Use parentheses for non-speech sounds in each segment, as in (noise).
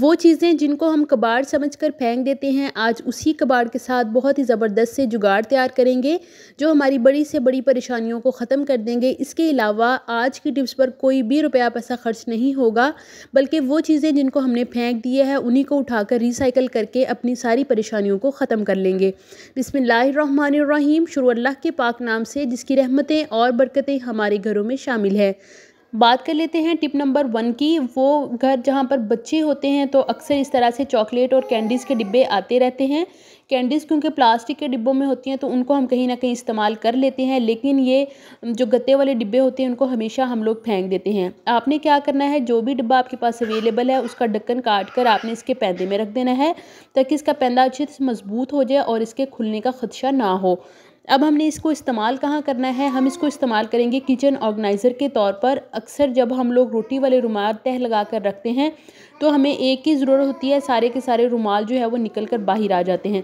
वो चीज़ें जिनको हम कबाड़ समझ कर फेंक देते हैं आज उसी कबाड़ के साथ बहुत ही ज़बरदस्त से जुगाड़ तैयार करेंगे जो हमारी बड़ी से बड़ी परेशानियों को ख़त्म कर देंगे इसके अलावा आज की टिप्स पर कोई भी रुपया पैसा खर्च नहीं होगा बल्कि वो चीज़ें जिनको हमने फेंक दिए है उन्हीं को उठाकर रिसाइकल करके अपनी सारी परेशानियों को ख़त्म कर लेंगे बिसमीम शुरू अल्लाह के पाक नाम से जिसकी रहमतें और बरकतें हमारे घरों में शामिल है बात कर लेते हैं टिप नंबर वन की वो घर जहाँ पर बच्चे होते हैं तो अक्सर इस तरह से चॉकलेट और कैंडीज़ के डिब्बे आते रहते हैं कैंडीज़ क्योंकि प्लास्टिक के डिब्बों में होती हैं तो उनको हम कहीं ना कहीं इस्तेमाल कर लेते हैं लेकिन ये जो गत्ते वाले डिब्बे होते हैं उनको हमेशा हम लोग फेंक देते हैं आपने क्या करना है जो भी डिब्बा आपके पास अवेलेबल है उसका ढक्कन काट कर आपने इसके पैदे में रख देना है ताकि इसका पैदा अच्छे से मजबूत हो जाए और इसके खुलने का खदशा ना हो अब हमने इसको इस्तेमाल कहाँ करना है हम इसको इस्तेमाल करेंगे किचन ऑर्गेनाइज़र के तौर पर अक्सर जब हम लोग रोटी वाले रुमाल तह लगा कर रखते हैं तो हमें एक ही ज़रूरत होती है सारे के सारे रुमाल जो है वो निकल कर बाहर आ जाते हैं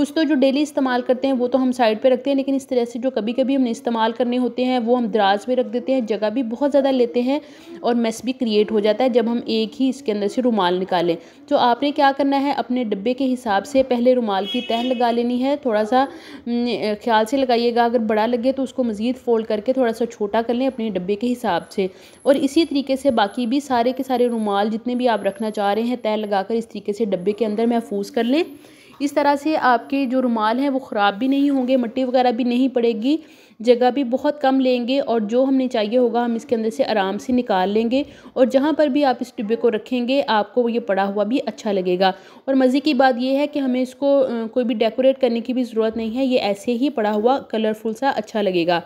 कुछ तो जो डेली इस्तेमाल करते हैं वो तो हम साइड पे रखते हैं लेकिन इस तरह से जो कभी कभी हमने इस्तेमाल करने होते हैं वो हम दराज में रख देते हैं जगह भी बहुत ज़्यादा लेते हैं और मेस भी क्रिएट हो जाता है जब हम एक ही इसके अंदर से रुमाल निकालें तो आपने क्या करना है अपने डिब्बे के हिसाब से पहले रुमाल की तह लगा लेनी है थोड़ा सा ख्याल से लगाइएगा अगर बड़ा लगे तो उसको मज़ीद फ़ोल्ड करके थोड़ा सा छोटा कर लें अपने डिब्बे के हिसाब से और इसी तरीके से बाकी भी सारे के सारे रुमाल जितने भी आप रखना चाह रहे हैं तह लगा इस तरीके से डब्बे के अंदर महफूज कर लें इस तरह से आपके जो रुमाल हैं वो ख़राब भी नहीं होंगे मट्टी वगैरह भी नहीं पड़ेगी जगह भी बहुत कम लेंगे और जो हमने चाहिए होगा हम इसके अंदर से आराम से निकाल लेंगे और जहाँ पर भी आप इस डिब्बे को रखेंगे आपको ये पड़ा हुआ भी अच्छा लगेगा और मज़े की बात यह है कि हमें इसको कोई भी डेकोरेट करने की भी ज़रूरत नहीं है ये ऐसे ही पड़ा हुआ कलरफुल सा अच्छा लगेगा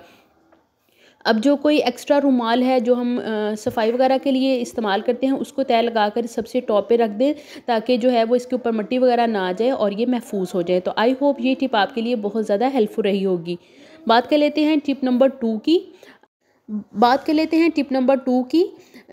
अब जो कोई एक्स्ट्रा रुमाल है जो हम सफाई वगैरह के लिए इस्तेमाल करते हैं उसको तय लगा कर सबसे टॉप पे रख दें ताकि जो है वो इसके ऊपर मट्टी वगैरह ना आ जाए और ये महफूज हो जाए तो आई होप ये टिप आपके लिए बहुत ज़्यादा हेल्पफुल रही होगी बात कर लेते हैं टिप नंबर टू की बात कर लेते हैं टिप नंबर टू की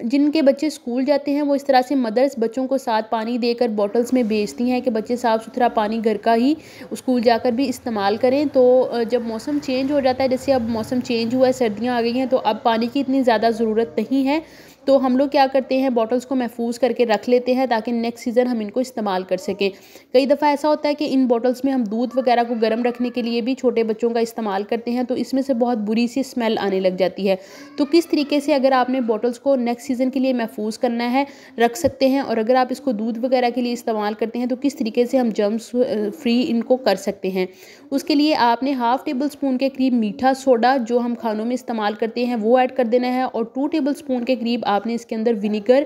जिनके बच्चे स्कूल जाते हैं वो इस तरह से मदर्स बच्चों को साथ पानी देकर बॉटल्स में भेजती हैं कि बच्चे साफ़ सुथरा पानी घर का ही स्कूल जाकर भी इस्तेमाल करें तो जब मौसम चेंज हो जाता है जैसे अब मौसम चेंज हुआ है सर्दियाँ आ गई हैं तो अब पानी की इतनी ज़्यादा ज़रूरत नहीं है तो हम लोग क्या करते हैं बॉटल्स को महफूज करके रख लेते हैं ताकि नेक्स्ट सीज़न हम इनको इस्तेमाल कर सकें कई दफ़ा ऐसा होता है कि इन बॉटल्स में हम दूध वगैरह को गर्म रखने के लिए भी छोटे बच्चों का इस्तेमाल करते हैं तो इसमें से बहुत बुरी सी स्मेल आने लग जाती है तो किस तरीके से अगर आपने बॉटल्स को नेक्स्ट सीज़न के लिए महफूज करना है रख सकते हैं और अगर आप इसको दूध वगैरह के लिए इस्तेमाल करते हैं तो किस तरीके से हम जम्स फ्री इनको कर सकते हैं उसके लिए आपने हाफ़ टेबल स्पून के करीब मीठा सोडा जो हम खानों में इस्तेमाल करते हैं वो ऐड कर देना है और टू टेबल स्पून के करीब आपने इसके अंदर विनीगर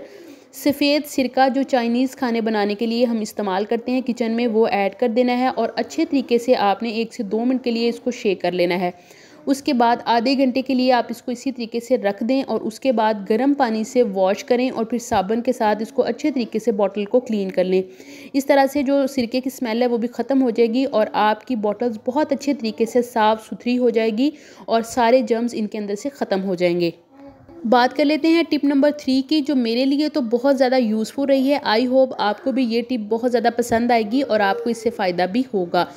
सफ़ेद सिरका जो चाइनीज़ खाने बनाने के लिए हम इस्तेमाल करते हैं किचन में वो ऐड कर देना है और अच्छे तरीके से आपने एक से दो मिनट के लिए इसको शेक कर लेना है उसके बाद आधे घंटे के लिए आप इसको इसी तरीके से रख दें और उसके बाद गर्म पानी से वॉश करें और फिर साबुन के साथ इसको अच्छे तरीके से बॉटल को क्लीन कर लें इस तरह से जो सिरके की स्मेल है वो भी ख़त्म हो जाएगी और आपकी बॉटल्स बहुत अच्छे तरीके से साफ़ सुथरी हो जाएगी और सारे जर्म्स इनके अंदर से ख़त्म हो जाएंगे बात कर लेते हैं टिप नंबर थ्री की जो मेरे लिए तो बहुत ज़्यादा यूज़फुल रही है आई होप आपको भी ये टिप बहुत ज़्यादा पसंद आएगी और आपको इससे फ़ायदा भी होगा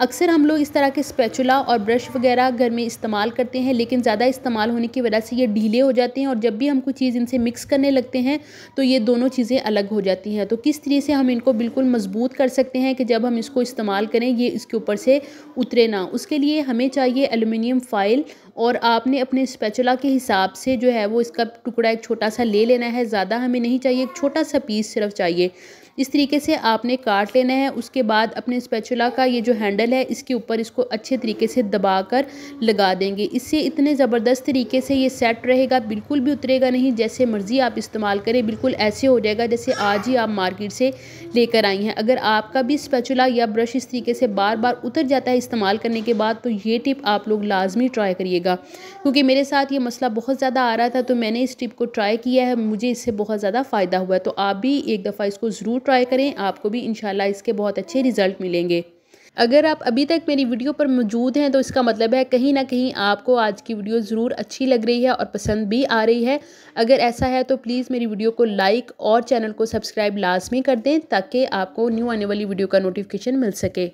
अक्सर हम लोग इस तरह के स्पैचुला और ब्रश वगैरह घर में इस्तेमाल करते हैं लेकिन ज़्यादा इस्तेमाल होने की वजह से ये ढीले हो जाते हैं और जब भी हम कोई चीज़ इनसे मिक्स करने लगते हैं तो ये दोनों चीज़ें अलग हो जाती हैं तो किस तरीके से हम इनको बिल्कुल मजबूत कर सकते हैं कि जब हम इसको इस्तेमाल करें ये इसके ऊपर से उतरे ना उसके लिए हमें चाहिए एलुमिनियम फ़ाइल और आपने अपने स्पैचुला के हिसाब से जो है वो इसका टुकड़ा एक छोटा सा ले लेना है ज़्यादा हमें नहीं चाहिए एक छोटा सा पीस सिर्फ चाहिए इस तरीके से आपने काट लेना है उसके बाद अपने स्पैचुला का ये जो हैंडल है इसके ऊपर इसको अच्छे तरीके से दबा कर लगा देंगे इससे इतने ज़बरदस्त तरीके से ये सेट रहेगा बिल्कुल भी उतरेगा नहीं जैसे मर्ज़ी आप इस्तेमाल करें बिल्कुल ऐसे हो जाएगा जैसे आज ही आप मार्केट से लेकर आई हैं अगर आपका भी स्पैचुला या ब्रश इस तरीके से बार बार उतर जाता है इस्तेमाल करने के बाद तो ये टिप आप लोग लाजमी ट्राई करिएगा क्योंकि मेरे साथ ये मसला बहुत ज़्यादा आ रहा था तो मैंने इस टिप को ट्राई किया है मुझे इससे बहुत ज़्यादा फ़ायदा हुआ है तो आप भी एक दफ़ा इसको ज़रूर ट्राई करें आपको भी इन इसके बहुत अच्छे रिज़ल्ट मिलेंगे अगर आप अभी तक मेरी वीडियो पर मौजूद हैं तो इसका मतलब है कहीं ना कहीं आपको आज की वीडियो ज़रूर अच्छी लग रही है और पसंद भी आ रही है अगर ऐसा है तो प्लीज़ मेरी वीडियो को लाइक और चैनल को सब्सक्राइब लाजमी कर दें ताकि आपको न्यू आने वाली वीडियो का नोटिफिकेशन मिल सके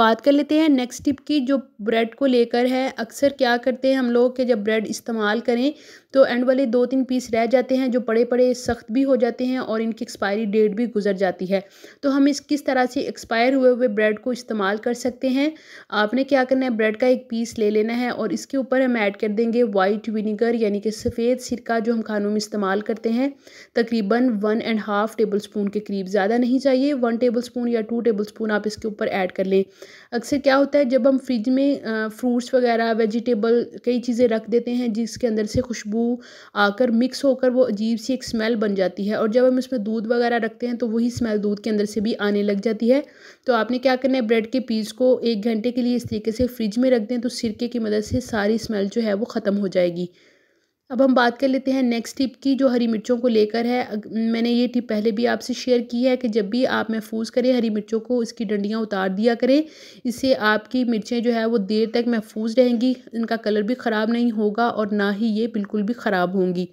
बात कर लेते हैं नेक्स्ट टिप की जो ब्रेड को लेकर है अक्सर क्या करते हैं हम लोग कि जब ब्रेड इस्तेमाल करें तो एंड वाले दो तीन पीस रह जाते हैं जो बड़े पड़े सख्त भी हो जाते हैं और इनकी एक्सपायरी डेट भी गुजर जाती है तो हम इस किस तरह से एक्सपायर हुए हुए ब्रेड को इस्तेमाल कर सकते हैं आपने क्या करना है ब्रेड का एक पीस ले लेना है और इसके ऊपर हम ऐड कर देंगे वाइट विनीगर यानी कि सफ़ेद सिरका जो हम खानों में इस्तेमाल करते हैं तकरीबन one and half tablespoon के करीब ज़्यादा नहीं चाहिए वन टेबल स्पून या टू टेबल स्पून आप इसके ऊपर ऐड कर लें अक्सर क्या होता है जब हम फ्रिज में फ्रूट्स वगैरह वेजिटेबल कई चीज़ें रख देते हैं जिसके अंदर से खुशबू वो आकर मिक्स होकर वो अजीब सी एक स्मेल बन जाती है और जब हम उसमें दूध वगैरह रखते हैं तो वही स्मेल दूध के अंदर से भी आने लग जाती है तो आपने क्या करना है ब्रेड के पीस को एक घंटे के लिए इस तरीके से फ्रिज में रख दें तो सिरके की मदद से सारी स्मेल जो है वो ख़त्म हो जाएगी अब हम बात कर लेते हैं नेक्स्ट टिप की जो हरी मिर्चों को लेकर है मैंने ये टिप पहले भी आपसे शेयर की है कि जब भी आप महफूज करें हरी मिर्चों को इसकी डंडियाँ उतार दिया करें इससे आपकी मिर्चें जो है वो देर तक महफूज रहेंगी इनका कलर भी ख़राब नहीं होगा और ना ही ये बिल्कुल भी ख़राब होंगी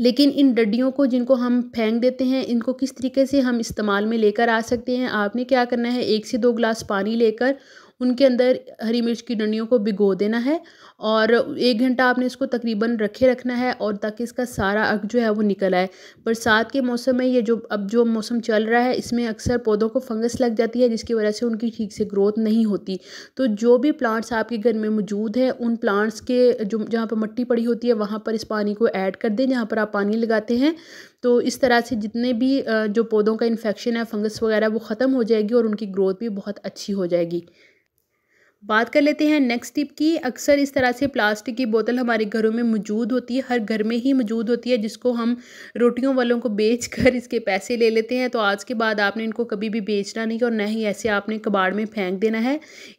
लेकिन इन डड्डियों को जिनको हम फेंक देते हैं इनको किस तरीके से हम इस्तेमाल में लेकर आ सकते हैं आपने क्या करना है एक से दो गिलास पानी लेकर उनके अंदर हरी मिर्च की डंडियों को भिगो देना है और एक घंटा आपने इसको तकरीबन रखे रखना है और ताकि इसका सारा अग जो है वो निकल आए बरसात के मौसम में ये जो अब जो मौसम चल रहा है इसमें अक्सर पौधों को फंगस लग जाती है जिसकी वजह से उनकी ठीक से ग्रोथ नहीं होती तो जो भी प्लांट्स आपके घर में मौजूद हैं उन प्लांट्स के जो जहाँ पर मिट्टी पड़ी होती है वहाँ पर इस पानी को ऐड कर दें जहाँ पर आप पानी लगाते हैं तो इस तरह से जितने भी जो पौधों का इन्फेक्शन है फंगस वगैरह वो ख़त्म हो जाएगी और उनकी ग्रोथ भी बहुत अच्छी हो जाएगी बात कर लेते हैं नेक्स्ट टिप की अक्सर इस तरह से प्लास्टिक की बोतल हमारे घरों में मौजूद होती है हर घर में ही मौजूद होती है जिसको हम रोटियों वालों को बेच कर (laughs) इसके पैसे ले लेते हैं तो आज के बाद आपने इनको कभी भी बेचना नहीं और ना ही ऐसे आपने कबाड़ में फेंक देना है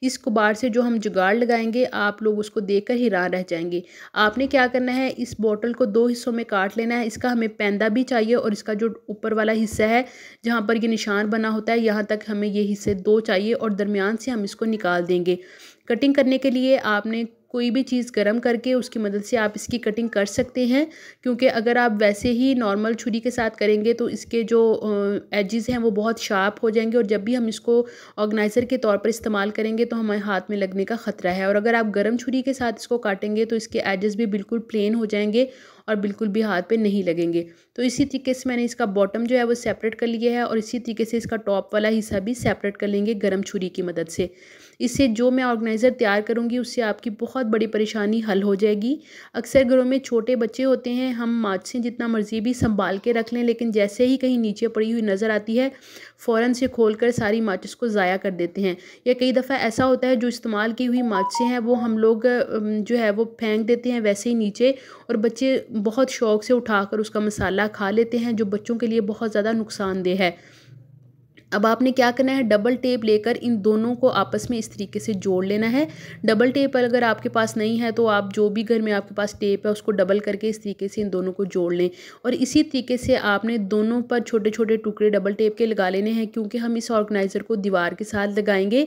इस कबाड़ से जो हम जुगाड़ लगाएंगे आप लोग उसको देख कर हैरान रह जाएंगे आपने क्या करना है इस बोतल को दो हिस्सों में काट लेना है इसका हमें पैंदा भी चाहिए और इसका जो ऊपर वाला हिस्सा है जहाँ पर ये निशान बना होता है यहाँ तक हमें ये हिस्से दो चाहिए और दरमियान से हम इसको निकाल देंगे कटिंग करने के लिए आपने कोई भी चीज़ गर्म करके उसकी मदद से आप इसकी कटिंग कर सकते हैं क्योंकि अगर आप वैसे ही नॉर्मल छुरी के साथ करेंगे तो इसके जो एजेस हैं वो बहुत शार्प हो जाएंगे और जब भी हम इसको ऑर्गेनाइज़र के तौर पर इस्तेमाल करेंगे तो हमारे हाथ में लगने का ख़तरा है और अगर आप गर्म छुरी के साथ इसको काटेंगे तो इसके एजेस भी बिल्कुल प्लेन हो जाएंगे और बिल्कुल भी हाथ पे नहीं लगेंगे तो इसी तरीके से मैंने इसका बॉटम जो है वो सेपरेट कर लिया है और इसी तरीके से इसका टॉप वाला हिस्सा भी सेपरेट कर लेंगे गर्म छुरी की मदद से इससे जो मैं ऑर्गेनाइज़र तैयार करूँगी उससे आपकी बहुत बड़ी परेशानी हल हो जाएगी अक्सर घरों में छोटे बच्चे होते हैं हम माचिसें जितना मर्जी भी संभाल के रख लें लेकिन जैसे ही कहीं नीचे पड़ी हुई नज़र आती है फ़ौर से खोल कर सारी माचिस को ज़ाया कर देते हैं या कई दफ़ा ऐसा होता है जो इस्तेमाल की हुई माचिसें हैं वो हम लोग जो है वो फेंक देते हैं वैसे ही नीचे और बच्चे बहुत शौक से उठाकर उसका मसाला खा लेते हैं जो बच्चों के लिए बहुत ज़्यादा नुकसानदेह है अब आपने क्या करना है डबल टेप लेकर इन दोनों को आपस में इस तरीके से जोड़ लेना है डबल टेप अगर आपके पास नहीं है तो आप जो भी घर में आपके पास टेप है उसको डबल करके इस तरीके से इन दोनों को जोड़ लें और इसी तरीके से आपने दोनों पर छोटे छोटे टुकड़े डबल टेप के लगा लेने हैं क्योंकि हम इस ऑर्गेनाइज़र को दीवार के साथ लगाएंगे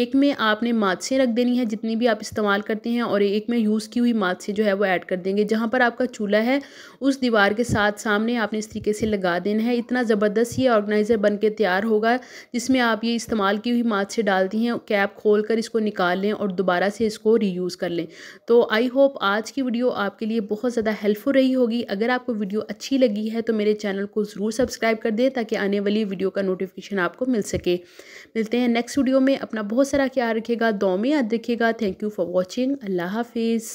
एक में आपने मादसें रख देनी है जितनी भी आप इस्तेमाल करते हैं और एक में यूज़ की हुई मादसें जो है वो ऐड कर देंगे जहाँ पर आपका चूल्हा है उस दीवार के साथ सामने आपने इस तरीके से लगा देना है इतना ज़बरदस्त ये ऑर्गेनाइज़र बन के तैयार हो होगा जिसमें आप ये इस्तेमाल की हुई माथ से डालती हैं कैप खोल कर इसको निकाल लें और दोबारा से इसको रीयूज़ कर लें तो आई होप आज की वीडियो आपके लिए बहुत ज़्यादा हेल्पफुल रही होगी अगर आपको वीडियो अच्छी लगी है तो मेरे चैनल को ज़रूर सब्सक्राइब कर दें ताकि आने वाली वीडियो का नोटिफिकेशन आपको मिल सके मिलते हैं नेक्स्ट वीडियो में अपना बहुत सारा ख्याल रखिएगा दो में याद रखिएगा थैंक यू फॉर वॉचिंग अल्लाह हाफिज़